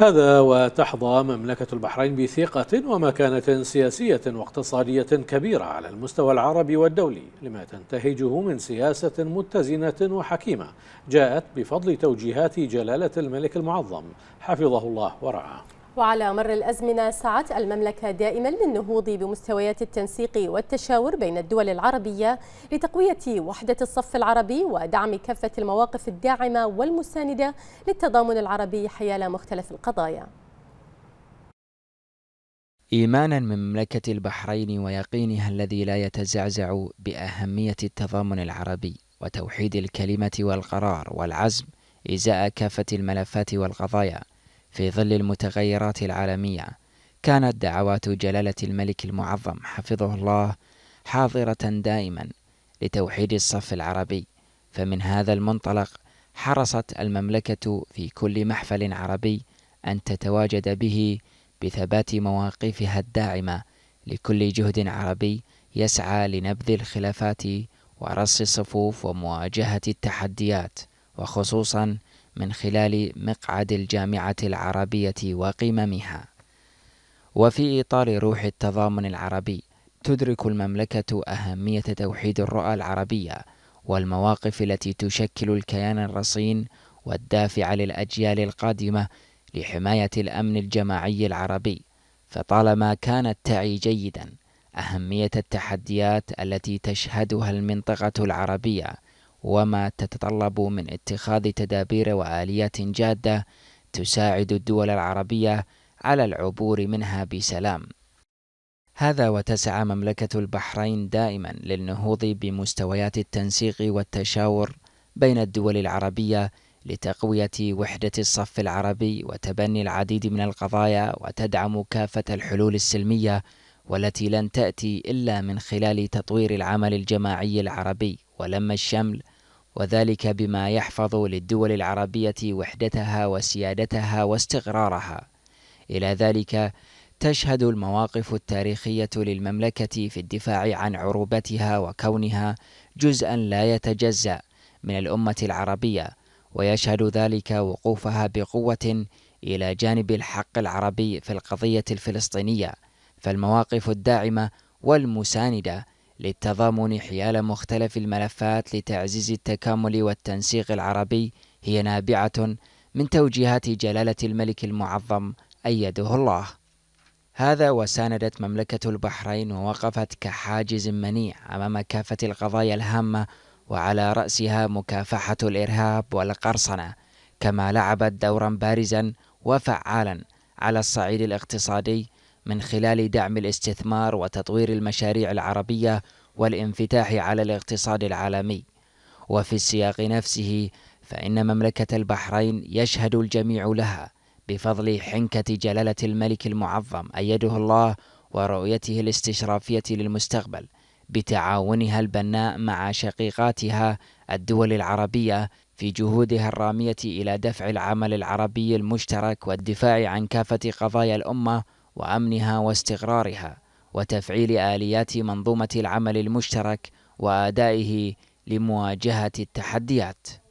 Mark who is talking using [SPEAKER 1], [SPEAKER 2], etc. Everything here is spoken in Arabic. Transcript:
[SPEAKER 1] هذا وتحظى مملكة البحرين بثقة ومكانة سياسية واقتصادية كبيرة على المستوى العربي والدولي لما تنتهجه من سياسة متزنة وحكيمة جاءت بفضل توجيهات جلالة الملك المعظم حفظه الله ورعاه وعلى مر الأزمنة سعت المملكة دائما للنهوض بمستويات التنسيق والتشاور بين الدول العربية لتقوية وحدة الصف العربي ودعم كافة المواقف الداعمة والمساندة للتضامن العربي حيال مختلف القضايا إيمانا من مملكة البحرين ويقينها الذي لا يتزعزع بأهمية التضامن العربي وتوحيد الكلمة والقرار والعزم إزاء كافة الملفات والقضايا في ظل المتغيرات العالمية كانت دعوات جلالة الملك المعظم حفظه الله حاضرة دائما لتوحيد الصف العربي فمن هذا المنطلق حرصت المملكة في كل محفل عربي أن تتواجد به بثبات مواقفها الداعمة لكل جهد عربي يسعى لنبذ الخلافات ورص الصفوف ومواجهة التحديات وخصوصا من خلال مقعد الجامعة العربية وقممها. وفي إطار روح التضامن العربي، تدرك المملكة أهمية توحيد الرؤى العربية والمواقف التي تشكل الكيان الرصين والدافع للأجيال القادمة لحماية الأمن الجماعي العربي، فطالما كانت تعي جيدًا أهمية التحديات التي تشهدها المنطقة العربية وما تتطلب من اتخاذ تدابير واليات جاده تساعد الدول العربيه على العبور منها بسلام هذا وتسعى مملكه البحرين دائما للنهوض بمستويات التنسيق والتشاور بين الدول العربيه لتقويه وحده الصف العربي وتبني العديد من القضايا وتدعم كافه الحلول السلميه والتي لن تاتي الا من خلال تطوير العمل الجماعي العربي ولم الشمل وذلك بما يحفظ للدول العربية وحدتها وسيادتها واستقرارها. إلى ذلك تشهد المواقف التاريخية للمملكة في الدفاع عن عروبتها وكونها جزءا لا يتجزأ من الأمة العربية، ويشهد ذلك وقوفها بقوة إلى جانب الحق العربي في القضية الفلسطينية، فالمواقف الداعمة والمساندة للتضامن حيال مختلف الملفات لتعزيز التكامل والتنسيق العربي هي نابعة من توجيهات جلالة الملك المعظم أيده الله. هذا وساندت مملكة البحرين ووقفت كحاجز منيع أمام كافة القضايا الهامة وعلى رأسها مكافحة الإرهاب والقرصنة، كما لعبت دورا بارزا وفعالا على الصعيد الاقتصادي من خلال دعم الاستثمار وتطوير المشاريع العربية والانفتاح على الاقتصاد العالمي. وفي السياق نفسه فإن مملكة البحرين يشهد الجميع لها بفضل حنكة جلالة الملك المعظم أيده الله ورؤيته الاستشرافية للمستقبل بتعاونها البناء مع شقيقاتها الدول العربية في جهودها الرامية إلى دفع العمل العربي المشترك والدفاع عن كافة قضايا الأمة وامنها واستقرارها وتفعيل اليات منظومه العمل المشترك وادائه لمواجهه التحديات